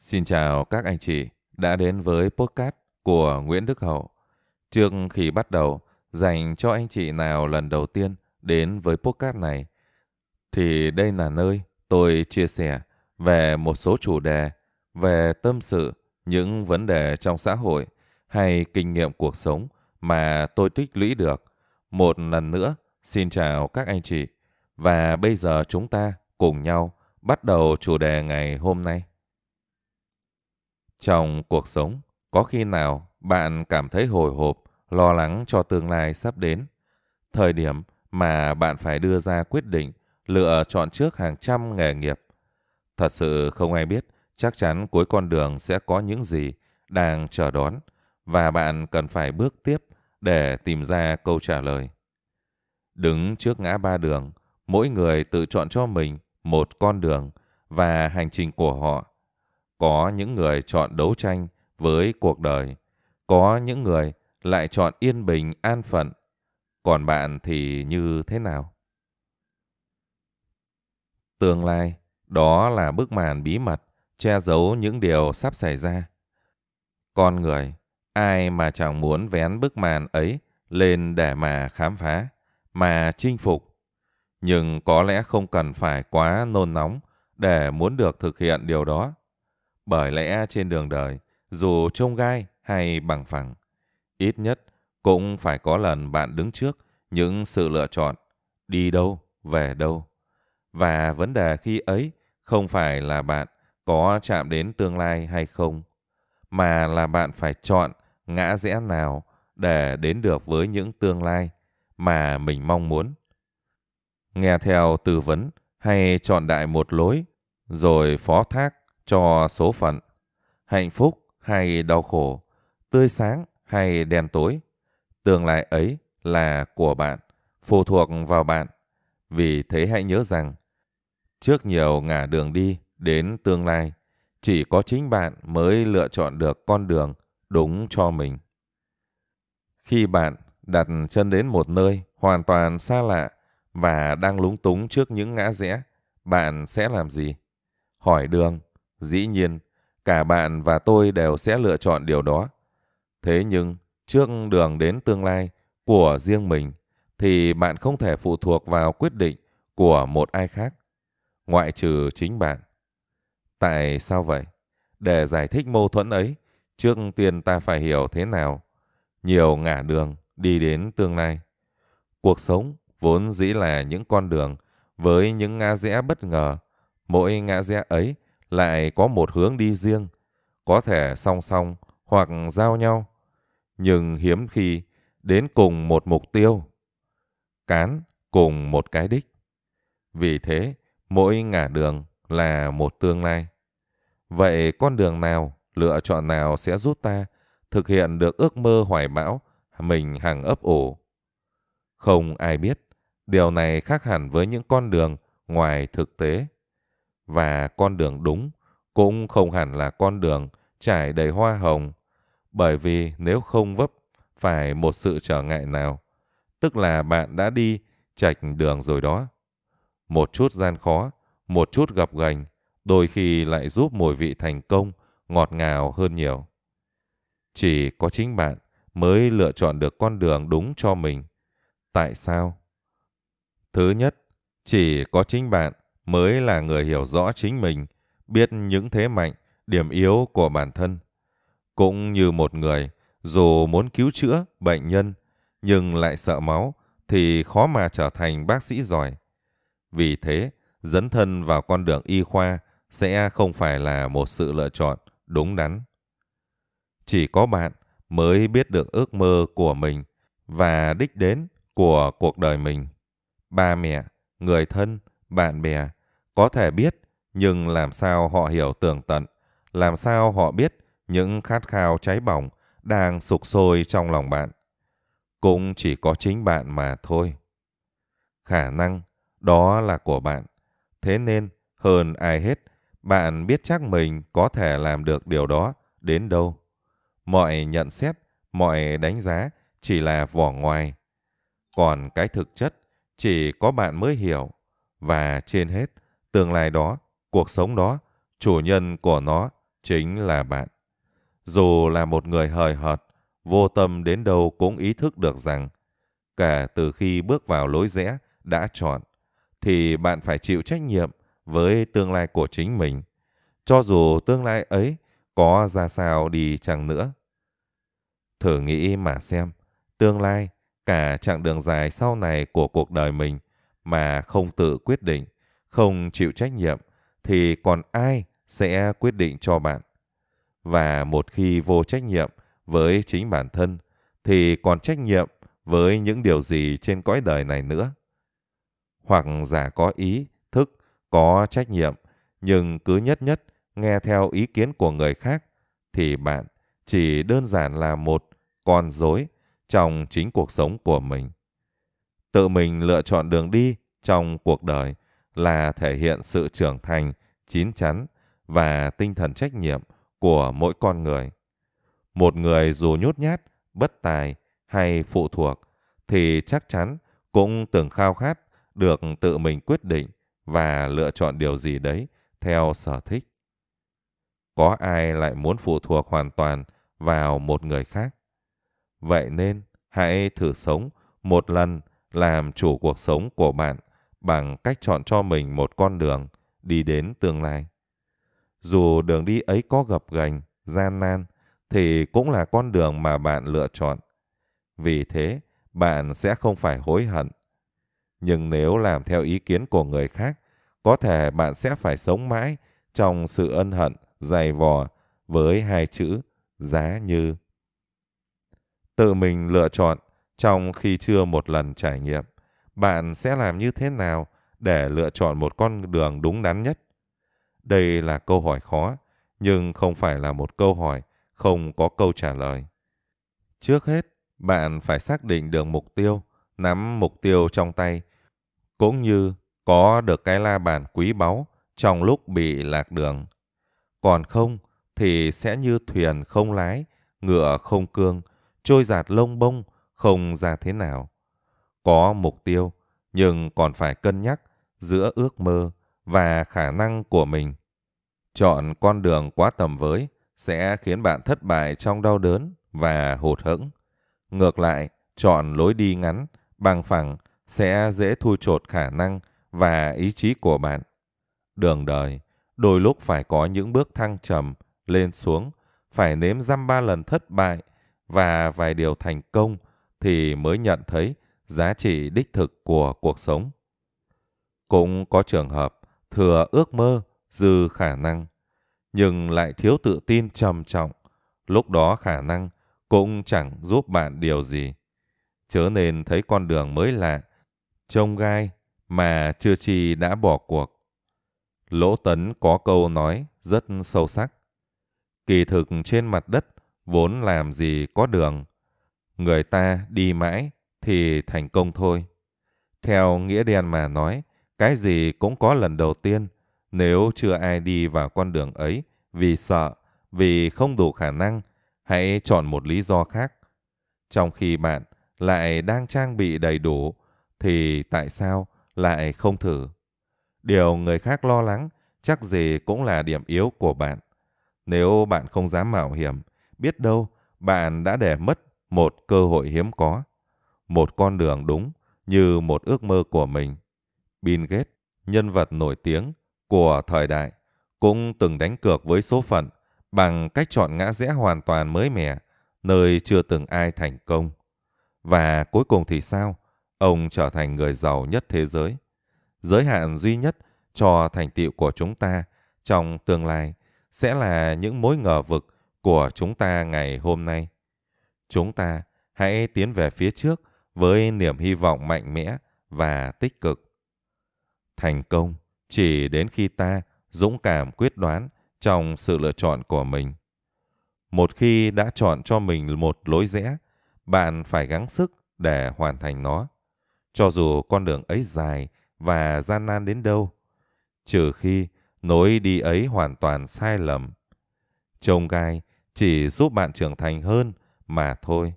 Xin chào các anh chị đã đến với podcast của Nguyễn Đức Hậu. Trước khi bắt đầu, dành cho anh chị nào lần đầu tiên đến với podcast này, thì đây là nơi tôi chia sẻ về một số chủ đề, về tâm sự, những vấn đề trong xã hội hay kinh nghiệm cuộc sống mà tôi tích lũy được. Một lần nữa, xin chào các anh chị. Và bây giờ chúng ta cùng nhau bắt đầu chủ đề ngày hôm nay. Trong cuộc sống, có khi nào bạn cảm thấy hồi hộp, lo lắng cho tương lai sắp đến? Thời điểm mà bạn phải đưa ra quyết định lựa chọn trước hàng trăm nghề nghiệp. Thật sự không ai biết chắc chắn cuối con đường sẽ có những gì đang chờ đón và bạn cần phải bước tiếp để tìm ra câu trả lời. Đứng trước ngã ba đường, mỗi người tự chọn cho mình một con đường và hành trình của họ có những người chọn đấu tranh với cuộc đời, có những người lại chọn yên bình an phận. Còn bạn thì như thế nào? Tương lai, đó là bức màn bí mật che giấu những điều sắp xảy ra. Con người, ai mà chẳng muốn vén bức màn ấy lên để mà khám phá, mà chinh phục. Nhưng có lẽ không cần phải quá nôn nóng để muốn được thực hiện điều đó. Bởi lẽ trên đường đời, dù trông gai hay bằng phẳng, ít nhất cũng phải có lần bạn đứng trước những sự lựa chọn đi đâu, về đâu. Và vấn đề khi ấy không phải là bạn có chạm đến tương lai hay không, mà là bạn phải chọn ngã rẽ nào để đến được với những tương lai mà mình mong muốn. Nghe theo tư vấn hay chọn đại một lối, rồi phó thác cho số phận, hạnh phúc hay đau khổ, tươi sáng hay đen tối. Tương lai ấy là của bạn, phụ thuộc vào bạn. Vì thế hãy nhớ rằng, trước nhiều ngả đường đi đến tương lai, chỉ có chính bạn mới lựa chọn được con đường đúng cho mình. Khi bạn đặt chân đến một nơi hoàn toàn xa lạ và đang lúng túng trước những ngã rẽ, bạn sẽ làm gì? Hỏi đường Dĩ nhiên, cả bạn và tôi đều sẽ lựa chọn điều đó. Thế nhưng, trước đường đến tương lai của riêng mình thì bạn không thể phụ thuộc vào quyết định của một ai khác, ngoại trừ chính bạn. Tại sao vậy? Để giải thích mâu thuẫn ấy, trước tiên ta phải hiểu thế nào nhiều ngả đường đi đến tương lai. Cuộc sống vốn dĩ là những con đường với những ngã rẽ bất ngờ, mỗi ngã rẽ ấy lại có một hướng đi riêng, có thể song song hoặc giao nhau, nhưng hiếm khi đến cùng một mục tiêu, cán cùng một cái đích. Vì thế, mỗi ngả đường là một tương lai. Vậy con đường nào, lựa chọn nào sẽ giúp ta thực hiện được ước mơ hoài bão mình hàng ấp ủ? Không ai biết, điều này khác hẳn với những con đường ngoài thực tế và con đường đúng cũng không hẳn là con đường trải đầy hoa hồng bởi vì nếu không vấp phải một sự trở ngại nào tức là bạn đã đi chạch đường rồi đó một chút gian khó một chút gặp gành đôi khi lại giúp mùi vị thành công ngọt ngào hơn nhiều chỉ có chính bạn mới lựa chọn được con đường đúng cho mình tại sao thứ nhất chỉ có chính bạn mới là người hiểu rõ chính mình, biết những thế mạnh, điểm yếu của bản thân. Cũng như một người, dù muốn cứu chữa bệnh nhân, nhưng lại sợ máu, thì khó mà trở thành bác sĩ giỏi. Vì thế, dấn thân vào con đường y khoa sẽ không phải là một sự lựa chọn đúng đắn. Chỉ có bạn mới biết được ước mơ của mình và đích đến của cuộc đời mình. Ba mẹ, người thân, bạn bè có thể biết, nhưng làm sao họ hiểu tường tận, làm sao họ biết những khát khao cháy bỏng đang sục sôi trong lòng bạn. Cũng chỉ có chính bạn mà thôi. Khả năng đó là của bạn. Thế nên, hơn ai hết, bạn biết chắc mình có thể làm được điều đó đến đâu. Mọi nhận xét, mọi đánh giá chỉ là vỏ ngoài. Còn cái thực chất chỉ có bạn mới hiểu. Và trên hết, tương lai đó, cuộc sống đó, chủ nhân của nó chính là bạn. Dù là một người hời hợt, vô tâm đến đâu cũng ý thức được rằng cả từ khi bước vào lối rẽ đã chọn thì bạn phải chịu trách nhiệm với tương lai của chính mình, cho dù tương lai ấy có ra sao đi chăng nữa. Thử nghĩ mà xem, tương lai, cả chặng đường dài sau này của cuộc đời mình mà không tự quyết định không chịu trách nhiệm thì còn ai sẽ quyết định cho bạn? Và một khi vô trách nhiệm với chính bản thân thì còn trách nhiệm với những điều gì trên cõi đời này nữa? Hoặc giả có ý, thức, có trách nhiệm nhưng cứ nhất nhất nghe theo ý kiến của người khác thì bạn chỉ đơn giản là một con dối trong chính cuộc sống của mình. Tự mình lựa chọn đường đi trong cuộc đời – là thể hiện sự trưởng thành, chín chắn và tinh thần trách nhiệm của mỗi con người. Một người dù nhút nhát, bất tài hay phụ thuộc thì chắc chắn cũng từng khao khát được tự mình quyết định và lựa chọn điều gì đấy theo sở thích. Có ai lại muốn phụ thuộc hoàn toàn vào một người khác? Vậy nên hãy thử sống một lần làm chủ cuộc sống của bạn bằng cách chọn cho mình một con đường đi đến tương lai. Dù đường đi ấy có gập ghềnh, gian nan thì cũng là con đường mà bạn lựa chọn. Vì thế, bạn sẽ không phải hối hận. Nhưng nếu làm theo ý kiến của người khác, có thể bạn sẽ phải sống mãi trong sự ân hận dày vò với hai chữ giá như. Tự mình lựa chọn trong khi chưa một lần trải nghiệm bạn sẽ làm như thế nào để lựa chọn một con đường đúng đắn nhất? Đây là câu hỏi khó, nhưng không phải là một câu hỏi không có câu trả lời. Trước hết, bạn phải xác định được mục tiêu, nắm mục tiêu trong tay, cũng như có được cái la bàn quý báu trong lúc bị lạc đường. Còn không thì sẽ như thuyền không lái, ngựa không cương, trôi giạt lông bông, không ra thế nào có mục tiêu nhưng còn phải cân nhắc giữa ước mơ và khả năng của mình. Chọn con đường quá tầm với sẽ khiến bạn thất bại trong đau đớn và hụt hẫng. Ngược lại, chọn lối đi ngắn, bằng phẳng sẽ dễ thui chột khả năng và ý chí của bạn. Đường đời, đôi lúc phải có những bước thăng trầm, lên xuống, phải nếm dăm ba lần thất bại và vài điều thành công thì mới nhận thấy giá trị đích thực của cuộc sống. Cũng có trường hợp thừa ước mơ, dư khả năng, nhưng lại thiếu tự tin trầm trọng, lúc đó khả năng cũng chẳng giúp bạn điều gì. Chớ nên thấy con đường mới lạ, trông gai mà chưa chi đã bỏ cuộc. Lỗ Tấn có câu nói rất sâu sắc. Kỳ thực trên mặt đất vốn làm gì có đường. Người ta đi mãi thì thành công thôi. Theo nghĩa đen mà nói, cái gì cũng có lần đầu tiên, nếu chưa ai đi vào con đường ấy vì sợ, vì không đủ khả năng, hãy chọn một lý do khác. Trong khi bạn lại đang trang bị đầy đủ, thì tại sao lại không thử? Điều người khác lo lắng chắc gì cũng là điểm yếu của bạn. Nếu bạn không dám mạo hiểm, biết đâu bạn đã để mất một cơ hội hiếm có một con đường đúng như một ước mơ của mình. Bill Gates, nhân vật nổi tiếng của thời đại, cũng từng đánh cược với số phận bằng cách chọn ngã rẽ hoàn toàn mới mẻ, nơi chưa từng ai thành công. Và cuối cùng thì sao? Ông trở thành người giàu nhất thế giới. Giới hạn duy nhất cho thành tựu của chúng ta trong tương lai sẽ là những mối ngờ vực của chúng ta ngày hôm nay. Chúng ta hãy tiến về phía trước với niềm hy vọng mạnh mẽ và tích cực. Thành công chỉ đến khi ta dũng cảm quyết đoán trong sự lựa chọn của mình. Một khi đã chọn cho mình một lối rẽ, bạn phải gắng sức để hoàn thành nó. Cho dù con đường ấy dài và gian nan đến đâu, trừ khi nối đi ấy hoàn toàn sai lầm. Trông gai chỉ giúp bạn trưởng thành hơn mà thôi.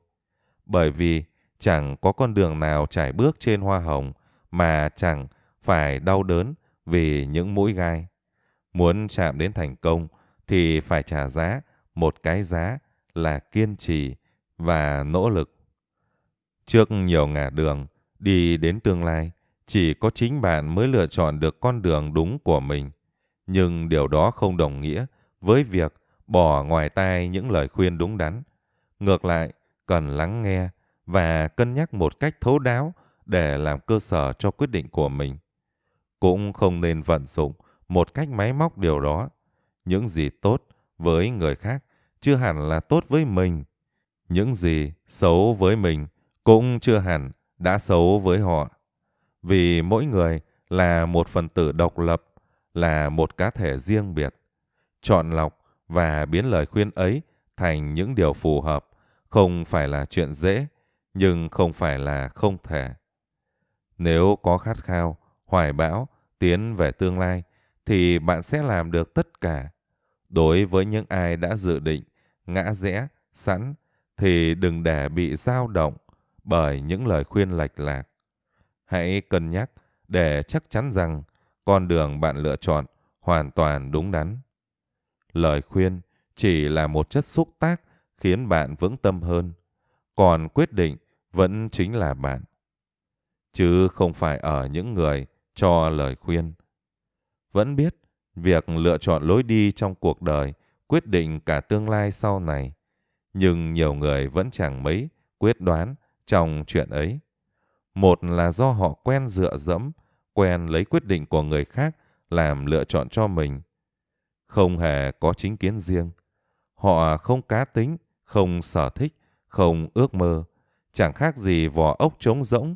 Bởi vì chẳng có con đường nào trải bước trên hoa hồng mà chẳng phải đau đớn vì những mũi gai. Muốn chạm đến thành công thì phải trả giá một cái giá là kiên trì và nỗ lực. Trước nhiều ngả đường, đi đến tương lai, chỉ có chính bạn mới lựa chọn được con đường đúng của mình. Nhưng điều đó không đồng nghĩa với việc bỏ ngoài tai những lời khuyên đúng đắn. Ngược lại, cần lắng nghe và cân nhắc một cách thấu đáo để làm cơ sở cho quyết định của mình. Cũng không nên vận dụng một cách máy móc điều đó. Những gì tốt với người khác chưa hẳn là tốt với mình. Những gì xấu với mình cũng chưa hẳn đã xấu với họ. Vì mỗi người là một phần tử độc lập, là một cá thể riêng biệt. Chọn lọc và biến lời khuyên ấy thành những điều phù hợp không phải là chuyện dễ nhưng không phải là không thể. Nếu có khát khao, hoài bão, tiến về tương lai, thì bạn sẽ làm được tất cả. Đối với những ai đã dự định, ngã rẽ, sẵn, thì đừng để bị dao động bởi những lời khuyên lệch lạc. Hãy cân nhắc để chắc chắn rằng con đường bạn lựa chọn hoàn toàn đúng đắn. Lời khuyên chỉ là một chất xúc tác khiến bạn vững tâm hơn còn quyết định vẫn chính là bạn. Chứ không phải ở những người cho lời khuyên. Vẫn biết, việc lựa chọn lối đi trong cuộc đời quyết định cả tương lai sau này. Nhưng nhiều người vẫn chẳng mấy quyết đoán trong chuyện ấy. Một là do họ quen dựa dẫm, quen lấy quyết định của người khác làm lựa chọn cho mình. Không hề có chính kiến riêng. Họ không cá tính, không sở thích, không ước mơ, chẳng khác gì vỏ ốc trống rỗng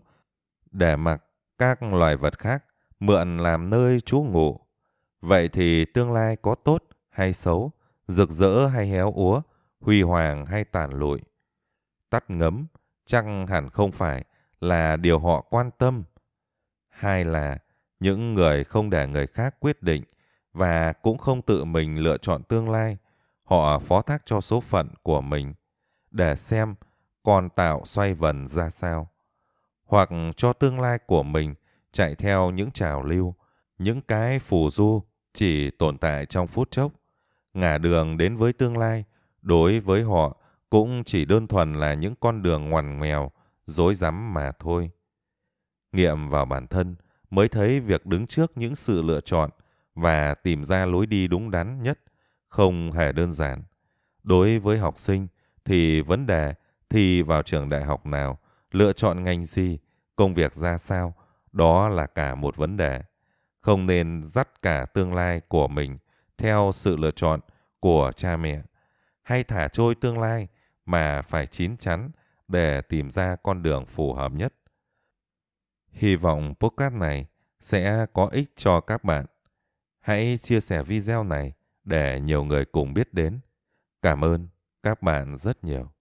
để mặc các loài vật khác mượn làm nơi trú ngụ. Vậy thì tương lai có tốt hay xấu, rực rỡ hay héo úa, huy hoàng hay tàn lụi. Tắt ngấm chăng hẳn không phải là điều họ quan tâm. Hai là những người không để người khác quyết định và cũng không tự mình lựa chọn tương lai, họ phó thác cho số phận của mình – để xem con tạo xoay vần ra sao. Hoặc cho tương lai của mình chạy theo những trào lưu, những cái phù du chỉ tồn tại trong phút chốc. Ngả đường đến với tương lai, đối với họ cũng chỉ đơn thuần là những con đường ngoằn nghèo, rối rắm mà thôi. Nghiệm vào bản thân mới thấy việc đứng trước những sự lựa chọn và tìm ra lối đi đúng đắn nhất không hề đơn giản. Đối với học sinh, thì vấn đề thi vào trường đại học nào, lựa chọn ngành gì, công việc ra sao, đó là cả một vấn đề. Không nên dắt cả tương lai của mình theo sự lựa chọn của cha mẹ, hay thả trôi tương lai mà phải chín chắn để tìm ra con đường phù hợp nhất. Hy vọng podcast này sẽ có ích cho các bạn. Hãy chia sẻ video này để nhiều người cùng biết đến. Cảm ơn các bạn rất nhiều